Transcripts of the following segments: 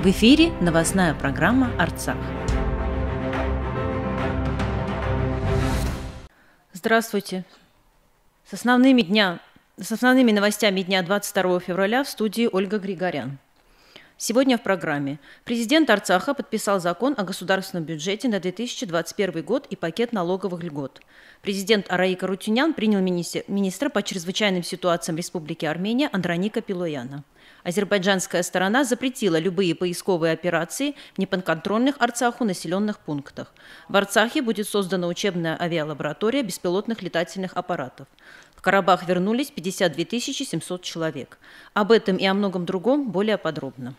В эфире новостная программа «Арцах». Здравствуйте. С основными, дня, с основными новостями дня 22 февраля в студии Ольга Григорян. Сегодня в программе. Президент Арцаха подписал закон о государственном бюджете на 2021 год и пакет налоговых льгот. Президент Араика Рутюнян принял министра по чрезвычайным ситуациям Республики Армения Андроника Пилояна. Азербайджанская сторона запретила любые поисковые операции в неподконтрольных Арцаху населенных пунктах. В Арцахе будет создана учебная авиалаборатория беспилотных летательных аппаратов. В Карабах вернулись 52 700 человек. Об этом и о многом другом более подробно.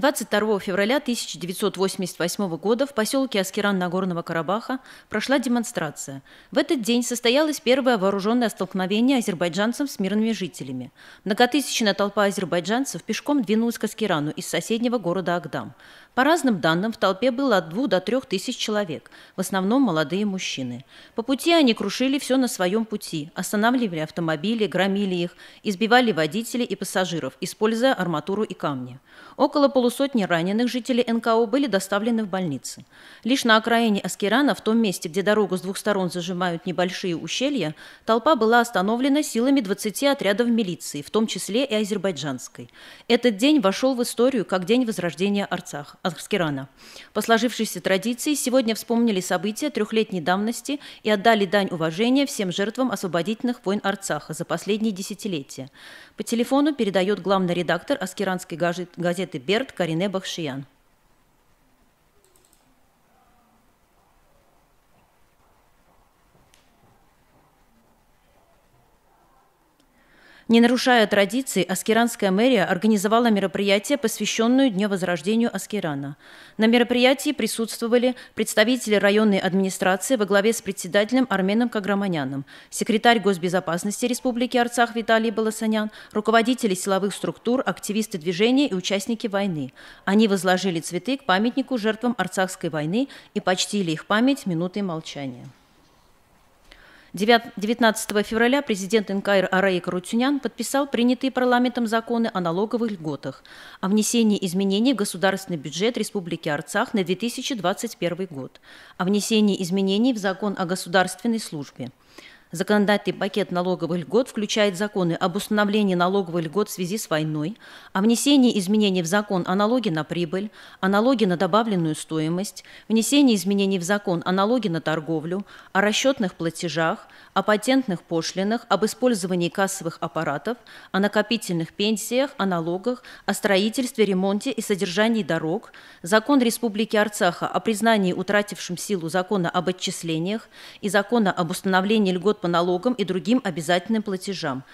22 февраля 1988 года в поселке Аскеран Нагорного Карабаха прошла демонстрация. В этот день состоялось первое вооруженное столкновение азербайджанцев с мирными жителями. Многотысячная толпа азербайджанцев пешком двинулась к Аскерану из соседнего города Агдам. По разным данным, в толпе было от двух до трех тысяч человек, в основном молодые мужчины. По пути они крушили все на своем пути, останавливали автомобили, громили их, избивали водителей и пассажиров, используя арматуру и камни. Около полусотни раненых жителей НКО были доставлены в больницы. Лишь на окраине Аскерана, в том месте, где дорогу с двух сторон зажимают небольшие ущелья, толпа была остановлена силами 20 отрядов милиции, в том числе и азербайджанской. Этот день вошел в историю как день возрождения Арцаха. Аскерана. По сложившейся традиции сегодня вспомнили события трехлетней давности и отдали дань уважения всем жертвам освободительных войн Арцаха за последние десятилетия. По телефону передает главный редактор Аскеранской газеты «Берт» Карине Бахшиян. Не нарушая традиции, Аскеранская мэрия организовала мероприятие, посвященное Дню Возрождению Аскерана. На мероприятии присутствовали представители районной администрации во главе с председателем Арменом Каграманяном, секретарь госбезопасности Республики Арцах Виталий Баласанян, руководители силовых структур, активисты движения и участники войны. Они возложили цветы к памятнику жертвам Арцахской войны и почтили их память минутой молчания. 19 февраля президент НКР Араик Рутюнян подписал принятые парламентом законы о налоговых льготах, о внесении изменений в государственный бюджет Республики Арцах на 2021 год, о внесении изменений в закон о государственной службе. Законодательный пакет налоговых льгот включает законы об установлении налоговых льгот в связи с войной, о внесении изменений в закон о налоге на прибыль, о налоге на добавленную стоимость, внесении изменений в закон о налоге на торговлю, о расчетных платежах, о патентных пошлинах, об использовании кассовых аппаратов, о накопительных пенсиях, о налогах, о строительстве, ремонте и содержании дорог, закон Республики Арцаха о признании утратившим силу закона об отчислениях и закона об установлении льгот по налогам и другим обязательным платежам,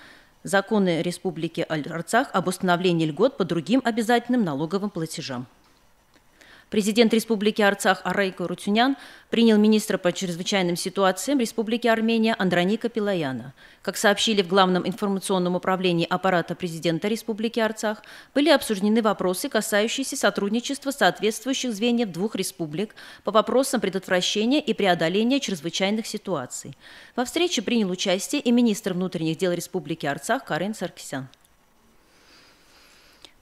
законы Республики Арцах об установлении льгот по другим обязательным налоговым платежам. Президент Республики Арцах Арайко Рутюнян принял министра по чрезвычайным ситуациям Республики Армения Андроника Пилаяна. Как сообщили в Главном информационном управлении аппарата президента Республики Арцах, были обсуждены вопросы, касающиеся сотрудничества соответствующих звеньев двух республик по вопросам предотвращения и преодоления чрезвычайных ситуаций. Во встрече принял участие и министр внутренних дел Республики Арцах Карен Саркисян.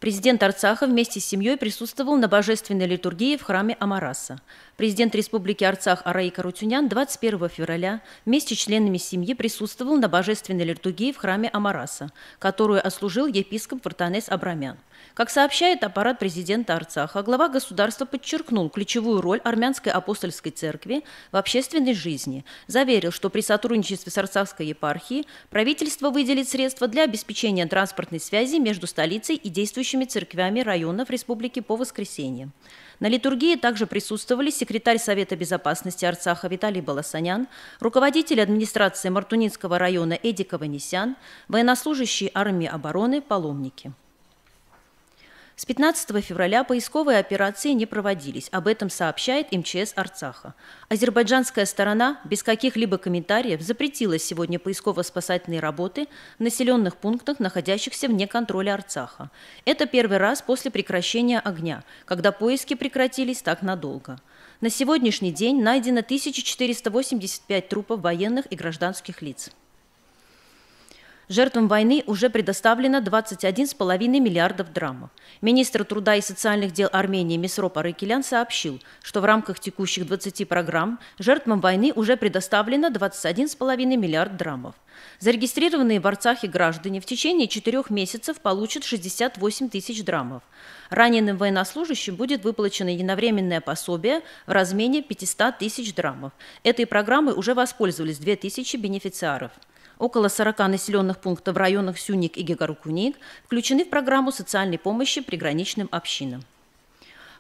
Президент Арцаха вместе с семьей присутствовал на божественной литургии в храме Амараса. Президент Республики Арцах Араика Рутюнян 21 февраля вместе с членами семьи присутствовал на божественной литургии в храме Амараса, которую ослужил епископ Вартанес Абрамян. Как сообщает аппарат президента Арцаха, глава государства подчеркнул ключевую роль армянской апостольской церкви в общественной жизни, заверил, что при сотрудничестве с Арцахской епархией правительство выделит средства для обеспечения транспортной связи между столицей и действующей верующими церквями районов республики по воскресенье. На литургии также присутствовали секретарь Совета безопасности Арцаха Виталий Баласанян, руководитель администрации Мартунинского района Эдик Аванесян, военнослужащие армии обороны, паломники. С 15 февраля поисковые операции не проводились. Об этом сообщает МЧС Арцаха. Азербайджанская сторона без каких-либо комментариев запретила сегодня поисково-спасательные работы в населенных пунктах, находящихся вне контроля Арцаха. Это первый раз после прекращения огня, когда поиски прекратились так надолго. На сегодняшний день найдено 1485 трупов военных и гражданских лиц. Жертвам войны уже предоставлено 21,5 миллиардов драмов. Министр труда и социальных дел Армении Мисро Парыкелян сообщил, что в рамках текущих 20 программ жертвам войны уже предоставлено 21,5 миллиард драмов. Зарегистрированные в Арцахе граждане в течение четырех месяцев получат 68 тысяч драмов. Раненым военнослужащим будет выплачено единовременное пособие в размере 500 тысяч драмов. Этой программой уже воспользовались 2000 бенефициаров. Около 40 населенных пунктов в районах Сюник и Гегарукуник включены в программу социальной помощи приграничным общинам.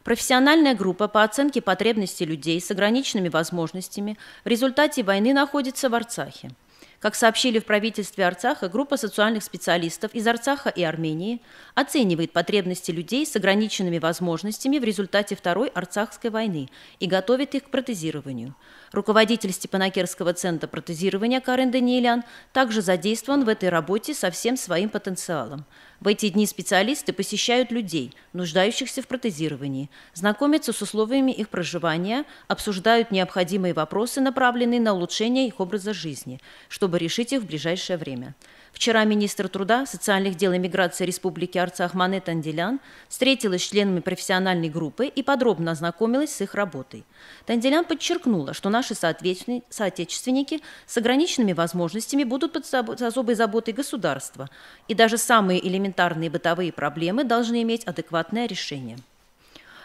Профессиональная группа по оценке потребностей людей с ограниченными возможностями в результате войны находится в Арцахе – как сообщили в правительстве Арцаха, группа социальных специалистов из Арцаха и Армении оценивает потребности людей с ограниченными возможностями в результате Второй Арцахской войны и готовит их к протезированию. Руководитель Степанакерского центра протезирования Карен Даниэлян также задействован в этой работе со всем своим потенциалом. В эти дни специалисты посещают людей, нуждающихся в протезировании, знакомятся с условиями их проживания, обсуждают необходимые вопросы, направленные на улучшение их образа жизни, чтобы решить их в ближайшее время. Вчера министр труда, социальных дел и миграции Республики Арцах Мане Танделян встретилась с членами профессиональной группы и подробно ознакомилась с их работой. Танделян подчеркнула, что наши соотечественники с ограниченными возможностями будут под особой заботой государства, и даже самые элементарные бытовые проблемы должны иметь адекватное решение.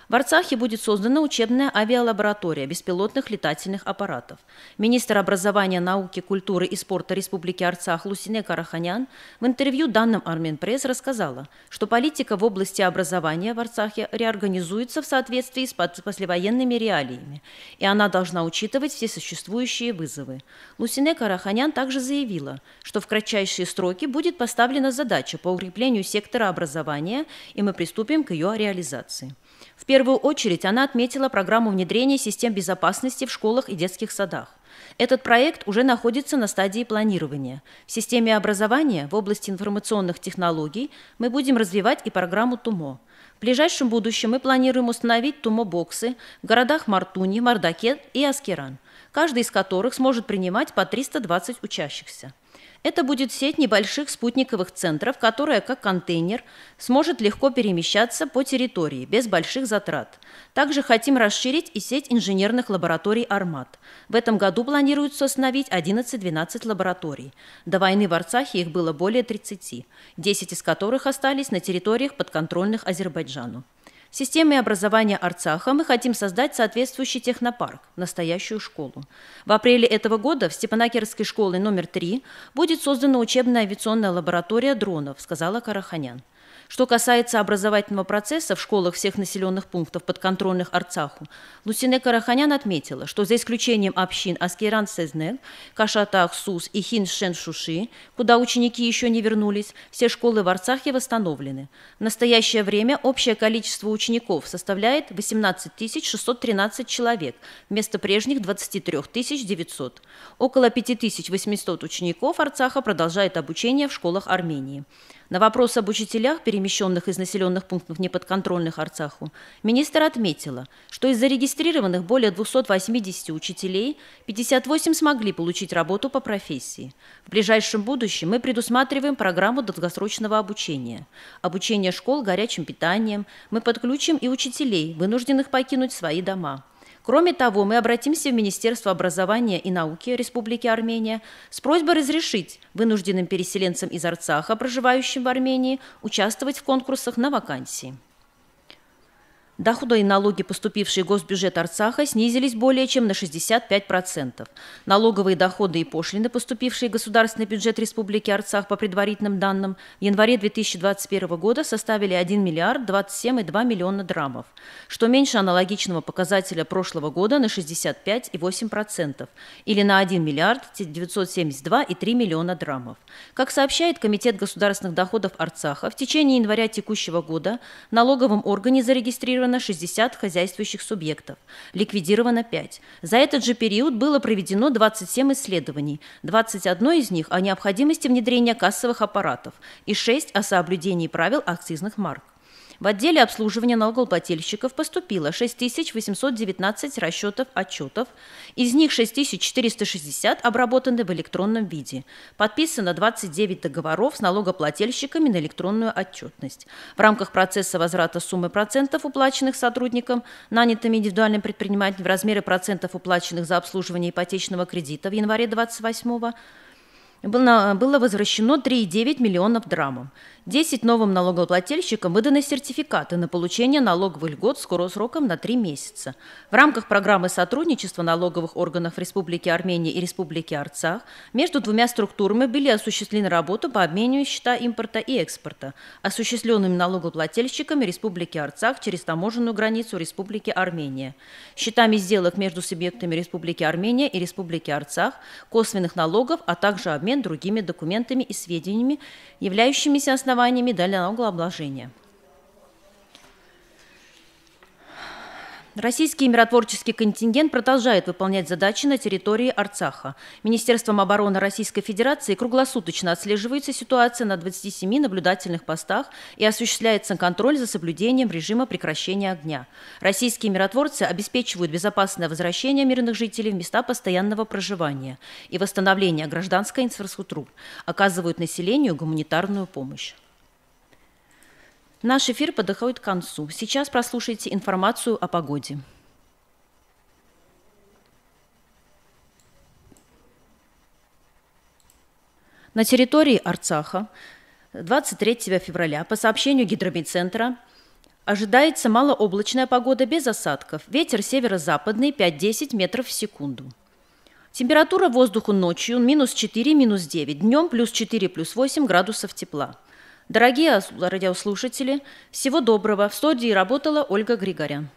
В Арцахе будет создана учебная авиалаборатория беспилотных летательных аппаратов. Министр образования, науки, культуры и спорта Республики Арцах Лусине Караханян в интервью данным Арменпресс рассказала, что политика в области образования в Арцахе реорганизуется в соответствии с послевоенными реалиями, и она должна учитывать все существующие вызовы. Лусине Караханян также заявила, что в кратчайшие сроки будет поставлена задача по укреплению сектора образования, и мы приступим к ее реализации. В первую очередь она отметила программу внедрения систем безопасности в школах и детских садах. Этот проект уже находится на стадии планирования. В системе образования в области информационных технологий мы будем развивать и программу ТУМО. В ближайшем будущем мы планируем установить ТУМО-боксы в городах Мартуни, Мардакет и Аскеран, каждый из которых сможет принимать по 320 учащихся. Это будет сеть небольших спутниковых центров, которая, как контейнер, сможет легко перемещаться по территории без больших затрат. Также хотим расширить и сеть инженерных лабораторий «Армат». В этом году планируется установить 11-12 лабораторий. До войны в Арцахе их было более 30, 10 из которых остались на территориях подконтрольных Азербайджану системе образования Арцаха мы хотим создать соответствующий технопарк, настоящую школу. В апреле этого года в Степанакерской школе номер 3 будет создана учебная авиационная лаборатория дронов, сказала Караханян. Что касается образовательного процесса в школах всех населенных пунктов, подконтрольных Арцаху, Лусине Караханян отметила, что за исключением общин Аскеран Сезнек, Кашатах Сус и Хин Шен Шуши, куда ученики еще не вернулись, все школы в Арцахе восстановлены. В настоящее время общее количество учеников составляет 18 613 человек вместо прежних 23 900. Около 5 800 учеников Арцаха продолжает обучение в школах Армении. На вопрос об учителях, перемещенных из населенных пунктов неподконтрольных Арцаху, министр отметила, что из зарегистрированных более 280 учителей 58 смогли получить работу по профессии. В ближайшем будущем мы предусматриваем программу долгосрочного обучения. Обучение школ горячим питанием мы подключим и учителей, вынужденных покинуть свои дома. Кроме того, мы обратимся в Министерство образования и науки Республики Армения с просьбой разрешить вынужденным переселенцам из Арцаха, проживающим в Армении, участвовать в конкурсах на вакансии. Доходы и налоги, поступившие в госбюджет Арцаха, снизились более чем на 65%. Налоговые доходы и пошлины, поступившие в государственный бюджет Республики Арцах по предварительным данным, в январе 2021 года составили 1 миллиард 27,2 миллиона драмов, что меньше аналогичного показателя прошлого года на 65,8% или на 1 миллиард 972,3 миллиона драмов. Как сообщает Комитет государственных доходов Арцаха, в течение января текущего года налоговым налоговом органе зарегистрировано ликвидировано 60 хозяйствующих субъектов, ликвидировано 5. За этот же период было проведено 27 исследований, 21 из них о необходимости внедрения кассовых аппаратов и 6 о соблюдении правил акцизных марок. В отделе обслуживания налогоплательщиков поступило 6819 расчетов отчетов. Из них 6460 обработаны в электронном виде. Подписано 29 договоров с налогоплательщиками на электронную отчетность. В рамках процесса возврата суммы процентов, уплаченных сотрудникам, нанятым индивидуальным предпринимателем в размере процентов, уплаченных за обслуживание ипотечного кредита в январе 28 года, было возвращено 3,9 миллионов драмов, 10 новым налогоплательщикам выданы сертификаты на получение налоговых льгот с сроком на 3 месяца. В рамках программы сотрудничества налоговых органов Республики Армения и Республики Арцах между двумя структурами были осуществлены работы по обмену счета импорта и экспорта, осуществленными налогоплательщиками Республики Арцах через таможенную границу Республики Армения. Счетами сделок между субъектами Республики Армения и Республики Арцах, косвенных налогов, а также обмен обмен другими документами и сведениями, являющимися основаниями для налогообложения. Российский миротворческий контингент продолжает выполнять задачи на территории Арцаха. Министерством обороны Российской Федерации круглосуточно отслеживается ситуация на 27 наблюдательных постах и осуществляется контроль за соблюдением режима прекращения огня. Российские миротворцы обеспечивают безопасное возвращение мирных жителей в места постоянного проживания и восстановление гражданской инфраструктуры, оказывают населению гуманитарную помощь. Наш эфир подходит к концу. Сейчас прослушайте информацию о погоде. На территории Арцаха 23 февраля, по сообщению Гидромедцентра, ожидается малооблачная погода без осадков, ветер северо-западный 5-10 метров в секунду. Температура воздуха ночью минус 4, минус 9, днем плюс 4, плюс 8 градусов тепла – Дорогие радиослушатели, всего доброго. В студии работала Ольга Григорян.